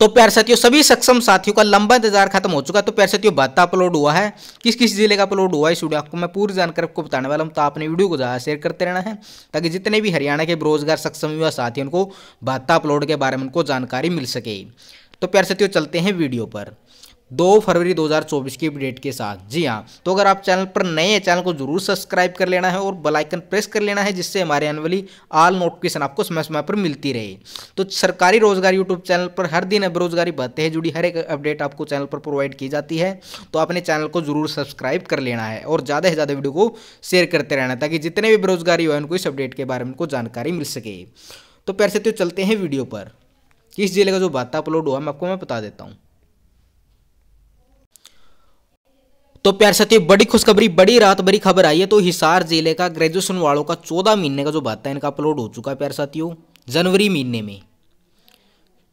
तो प्यार साथियों सभी सक्षम साथियों का लंबा इंतजार खत्म हो चुका है तो प्यार साथियों भत्ता अपलोड हुआ है किस किस जिले का अपलोड हुआ है इस वीडियो आपको मैं पूरी जानकारी आपको बताने वाला हूं तो आपने वीडियो को ज़्यादा शेयर करते रहना है ताकि जितने भी हरियाणा के बेरोजगार सक्षम युवा साथी उनको भत्ता अपलोड के बारे में उनको जानकारी मिल सके तो प्यार साथियों चलते हैं वीडियो पर दो फरवरी 2024 की अपडेट के साथ जी हाँ तो अगर आप चैनल पर नए हैं चैनल को जरूर सब्सक्राइब कर लेना है और आइकन प्रेस कर लेना है जिससे हमारे आने वाली आल नोटिफिकेशन आपको समय समय पर मिलती रहे तो सरकारी रोजगार यूट्यूब चैनल पर हर दिन बेरोजगारी हैं जुड़ी हर एक अपडेट आपको चैनल पर प्रोवाइड की जाती है तो आपने चैनल को जरूर सब्सक्राइब कर लेना है और ज़्यादा से ज़्यादा वीडियो को शेयर करते रहना ताकि जितने भी बेरोजगारी हुए उनको इस अपडेट के बारे में उनको जानकारी मिल सके तो पैर से तो चलते हैं वीडियो पर किस जिले का जो बात अपलोड हुआ मैं आपको मैं बता देता हूँ तो प्यार साथी बड़ी खुशखबरी बड़ी रात भरी खबर आई है तो हिसार जिले का ग्रेजुएशन वालों का चौदह महीने का जो भत्ता इनका अपलोड हो चुका है प्यार साथियों जनवरी महीने में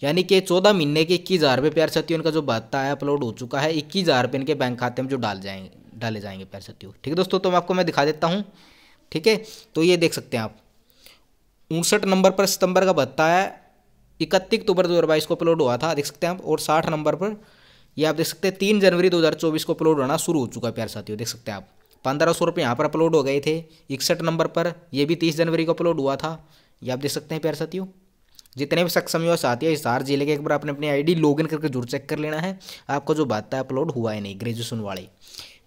यानी कि चौदह महीने के इक्कीस हज़ार रुपये प्यार साथियों इनका जो भत्ता है अपलोड हो चुका है इक्कीस हज़ार रुपये इनके बैंक खाते में जो डाल जाएंगे डाले जाएंगे प्यार साथियों ठीक है दोस्तों तो मैं आपको मैं दिखा देता हूँ ठीक है तो ये देख सकते हैं आप उनसठ नंबर पर सितंबर का भत्ता है इकतीस अक्टूबर दो को अपलोड हुआ था देख सकते हैं आप और साठ नंबर पर ये आप देख सकते हैं तीन जनवरी 2024 को अपलोड होना शुरू हो चुका है प्यार साथियों देख सकते हैं आप पंद्रह सौ रुपये यहाँ पर अपलोड हो गए थे इकसठ नंबर पर यह भी तीस जनवरी को अपलोड हुआ था ये आप देख सकते हैं प्यार साथियों जितने भी सक्षम युवा साथी है हिसार जिले के एक बार अपने अपनी आईडी लॉगिन करके जरूर चेक कर लेना है आपको जो बात है अपलोड हुआ है नहीं ग्रेजुएशन वाले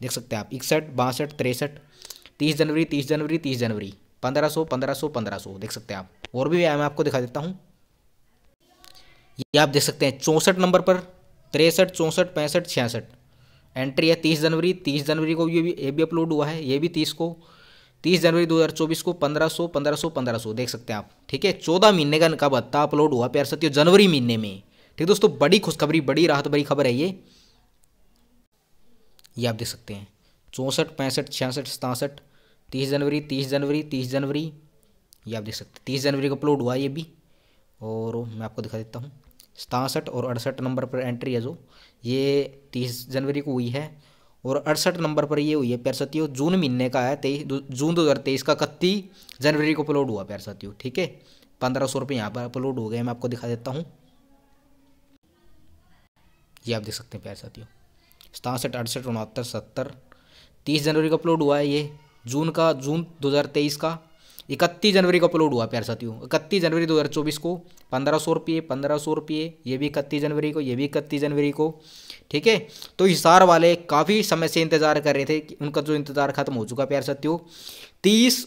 देख सकते हैं आप इकसठ बासठ तिरसठ तीस जनवरी तीस जनवरी तीस जनवरी पंद्रह सौ पंद्रह सौ पंद्रह सौ देख सकते हैं आप और भी मैं आपको दिखा देता हूँ ये आप देख सकते हैं चौंसठ नंबर पर तिरसठ चौंसठ पैंसठ छियासठ एंट्री है तीस जनवरी तीस जनवरी को ये भी ये भी अपलोड हुआ है ये भी तीस को तीस जनवरी दो हज़ार चौबीस को पंद्रह पंद्रह सौ सौ पंद्रह सौ देख सकते हैं आप ठीक है चौदह महीने का इनका भत्ता अपलोड हुआ प्यार सत्यो जनवरी महीने में ठीक दोस्तों बड़ी खुशखबरी बड़ी राहत भरी खबर है ये ये आप देख सकते हैं चौंसठ पैंसठ छियासठ सतासठ तीस जनवरी तीस जनवरी तीस जनवरी ये आप देख सकते हैं तीस जनवरी को अपलोड हुआ ये भी और मैं आपको दिखा देता हूँ सतासठ और अड़सठ नंबर पर एंट्री है जो ये तीस जनवरी को हुई है और अड़सठ नंबर पर ये हुई है प्यार साथियों जून महीने का है तेईस जून दो हज़ार तेईस का इकतीस जनवरी को अपलोड हुआ प्यार साथियों ठीक है पंद्रह सौ रुपये यहाँ पर अपलोड हो गए मैं आपको दिखा देता हूँ ये आप देख सकते हैं प्यार साथियों सतासठ अड़सठ उनहत्तर सत्तर तीस जनवरी को अपलोड हुआ है ये जून का जून दो हज़ार तेईस का इकतीस जनवरी को अपलोड हुआ प्यार साथियों इकतीस जनवरी 2024 को पंद्रह सौ रुपये पंद्रह सौ रुपये ये भी इकतीस जनवरी को ये भी इकतीस जनवरी को ठीक है तो हिसार वाले काफ़ी समय से इंतज़ार कर रहे थे कि उनका जो इंतज़ार खत्म हो चुका प्यार साथियों तीस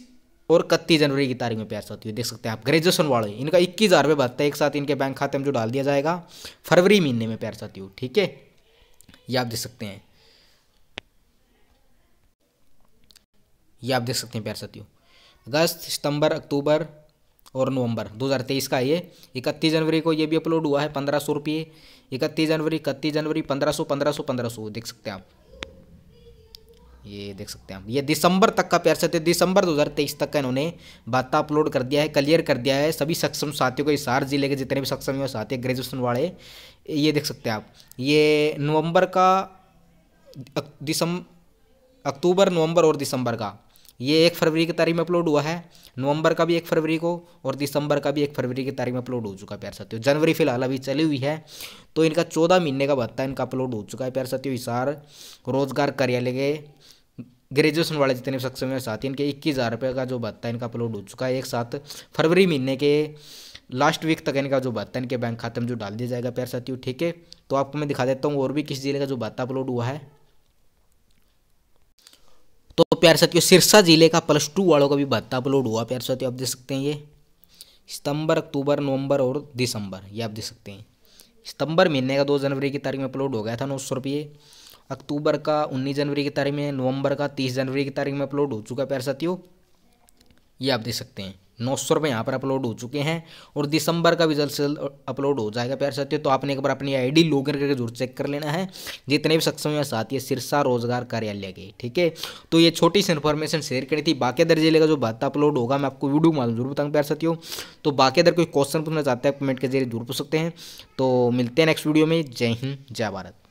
और इकतीस जनवरी की तारीख में प्यार साथियों देख सकते हैं आप ग्रेजुएशन वाले इनका इक्कीस हज़ार रुपये भत्ता एक साथ इनके बैंक खाते में जो डाल दिया जाएगा फरवरी महीने में प्यार साथियों ठीक है ये आप देख सकते हैं ये आप देख सकते हैं प्यार साथियों अगस्त सितंबर अक्टूबर और नवंबर 2023 का ये इकतीस जनवरी को ये भी अपलोड हुआ है पंद्रह सौ रुपये इकतीस जनवरी इकतीस जनवरी पंद्रह सौ पंद्रह सौ पंद्रह सौ देख सकते हैं आप ये देख सकते हैं आप ये दिसंबर तक का प्यार सत्य दिसंबर 2023 तक का इन्होंने बाता अपलोड कर दिया है क्लियर कर दिया है सभी सक्षम साथियों को हिसार जिले के जितने भी सक्षम साथी ग्रेजुएशन वाले ये देख सकते हैं आप ये नवंबर का दिसंबर अक्टूबर नवंबर और दिसंबर का ये एक फरवरी की तारीख में अपलोड हुआ है नवंबर का भी एक फरवरी को और दिसंबर का भी एक फरवरी की तारीख में अपलोड हो चुका है प्यार साथियों जनवरी फिलहाल अभी चली हुई है तो इनका चौदह महीने का भत्ता इनका अपलोड हो चुका है प्यार साथियों हिसार रोजगार कार्यालय के ग्रेजुएशन वाले जितने सक्षम है साथी इनके इक्कीस हज़ार रुपये का जो भत्ता इनका अपलोड हो चुका है एक साथ फरवरी महीने के लास्ट वीक तक इनका जो भत्ता इनके बैंक खाते में जो डाल दिया जाएगा प्यार साथियों ठीक है तो आपको मैं दिखा देता हूँ और भी किस जिले का जो भत्ता अपलोड हुआ है प्यार साथियों सिरसा जिले का प्लस टू वालों का भी भत्ता अपलोड हुआ प्यार साथियों तो आप देख सकते हैं ये सितंबर अक्टूबर नवंबर और दिसंबर ये आप देख सकते हैं सितंबर महीने का दो जनवरी की तारीख में अपलोड हो गया था नौ सौ रुपये अक्टूबर का उन्नीस जनवरी की तारीख में नवंबर का तीस जनवरी की तारीख में अपलोड हो चुका है प्यार साथियों ये आप देख सकते हैं नौ सौ रुपये यहाँ पर अपलोड हो चुके हैं और दिसंबर का भी जल्द से जल्द अपलोड हो जाएगा प्यार साथियों तो आपने एक बार अपनी आईडी लॉगिन करके जरूर चेक कर लेना है जितने भी सक्षम है साथी है सिरसा रोजगार कार्यालय के ठीक है तो ये छोटी सी इन्फॉर्मेशन शेयर करी थी बाकी दर जिले का जो भत्ता अपलोड होगा मैं आपको वीडियो मालूम जरूर बताऊँगा प्यार साथियों तो बाकी अगर कोई क्वेश्चन पूछना चाहते हैं कमेंट के जरिए जरूर पूछ सकते हैं तो मिलते हैं नेक्स्ट वीडियो में जय हिंद जय भारत